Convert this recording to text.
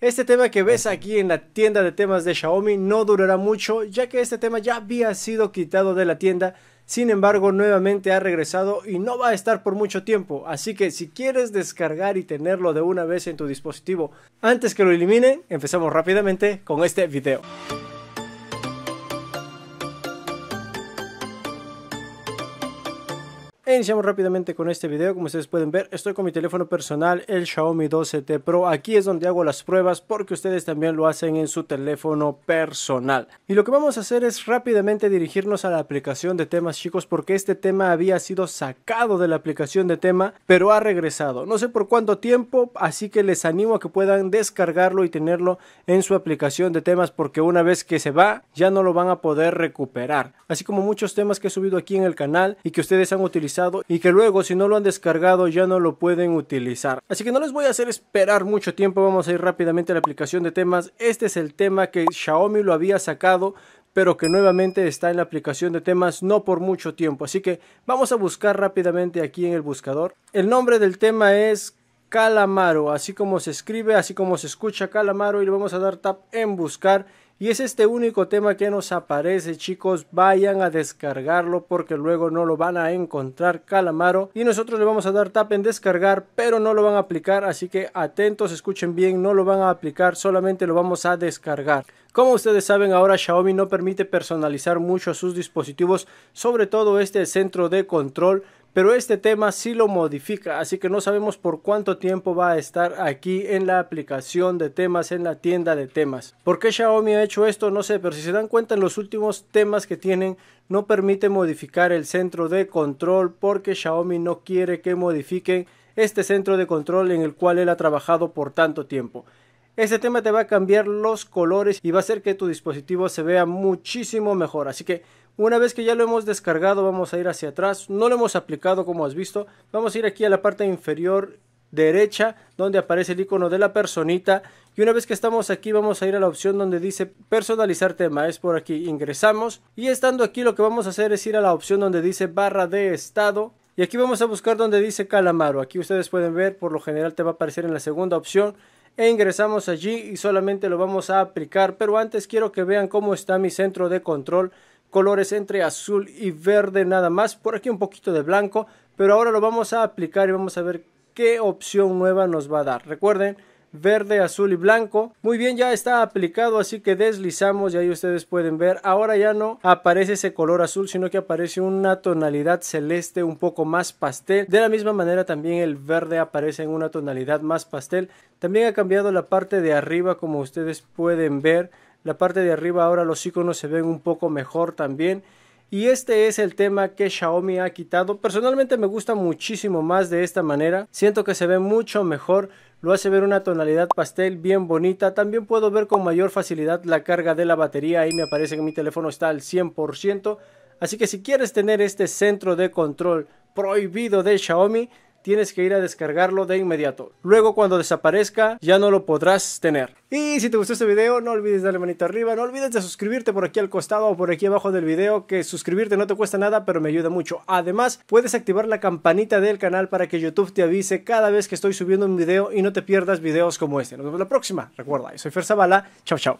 Este tema que ves aquí en la tienda de temas de Xiaomi no durará mucho ya que este tema ya había sido quitado de la tienda, sin embargo nuevamente ha regresado y no va a estar por mucho tiempo, así que si quieres descargar y tenerlo de una vez en tu dispositivo antes que lo eliminen, empezamos rápidamente con este video. Iniciamos rápidamente con este video, como ustedes pueden ver estoy con mi teléfono personal, el Xiaomi 12T Pro, aquí es donde hago las pruebas porque ustedes también lo hacen en su teléfono personal. Y lo que vamos a hacer es rápidamente dirigirnos a la aplicación de temas chicos porque este tema había sido sacado de la aplicación de tema pero ha regresado, no sé por cuánto tiempo, así que les animo a que puedan descargarlo y tenerlo en su aplicación de temas porque una vez que se va ya no lo van a poder recuperar, así como muchos temas que he subido aquí en el canal y que ustedes han utilizado y que luego si no lo han descargado ya no lo pueden utilizar. Así que no les voy a hacer esperar mucho tiempo, vamos a ir rápidamente a la aplicación de temas. Este es el tema que Xiaomi lo había sacado pero que nuevamente está en la aplicación de temas no por mucho tiempo. Así que vamos a buscar rápidamente aquí en el buscador. El nombre del tema es Calamaro, así como se escribe, así como se escucha Calamaro y le vamos a dar tap en buscar y es este único tema que nos aparece, chicos. Vayan a descargarlo porque luego no lo van a encontrar Calamaro. Y nosotros le vamos a dar tap en descargar, pero no lo van a aplicar. Así que atentos, escuchen bien, no lo van a aplicar, solamente lo vamos a descargar. Como ustedes saben, ahora Xiaomi no permite personalizar mucho sus dispositivos, sobre todo este centro de control pero este tema sí lo modifica, así que no sabemos por cuánto tiempo va a estar aquí en la aplicación de temas, en la tienda de temas. ¿Por qué Xiaomi ha hecho esto? No sé, pero si se dan cuenta en los últimos temas que tienen no permite modificar el centro de control porque Xiaomi no quiere que modifiquen este centro de control en el cual él ha trabajado por tanto tiempo. Este tema te va a cambiar los colores y va a hacer que tu dispositivo se vea muchísimo mejor. Así que una vez que ya lo hemos descargado vamos a ir hacia atrás. No lo hemos aplicado como has visto. Vamos a ir aquí a la parte inferior derecha donde aparece el icono de la personita y una vez que estamos aquí vamos a ir a la opción donde dice personalizar tema es por aquí ingresamos y estando aquí lo que vamos a hacer es ir a la opción donde dice barra de estado y aquí vamos a buscar donde dice calamaro aquí ustedes pueden ver por lo general te va a aparecer en la segunda opción e ingresamos allí y solamente lo vamos a aplicar pero antes quiero que vean cómo está mi centro de control colores entre azul y verde nada más por aquí un poquito de blanco pero ahora lo vamos a aplicar y vamos a ver qué opción nueva nos va a dar recuerden verde, azul y blanco. Muy bien, ya está aplicado, así que deslizamos y ahí ustedes pueden ver. Ahora ya no aparece ese color azul, sino que aparece una tonalidad celeste un poco más pastel. De la misma manera también el verde aparece en una tonalidad más pastel. También ha cambiado la parte de arriba como ustedes pueden ver. La parte de arriba ahora los iconos se ven un poco mejor también. Y este es el tema que Xiaomi ha quitado. Personalmente me gusta muchísimo más de esta manera. Siento que se ve mucho mejor lo hace ver una tonalidad pastel bien bonita. También puedo ver con mayor facilidad la carga de la batería, ahí me aparece que mi teléfono está al 100%. Así que si quieres tener este centro de control prohibido de Xiaomi, tienes que ir a descargarlo de inmediato. Luego cuando desaparezca ya no lo podrás tener. Y si te gustó este video no olvides darle manita arriba, no olvides de suscribirte por aquí al costado o por aquí abajo del video que suscribirte no te cuesta nada pero me ayuda mucho. Además puedes activar la campanita del canal para que YouTube te avise cada vez que estoy subiendo un video y no te pierdas videos como este. Nos vemos la próxima. Recuerda, yo soy Fer bala Chao, chao.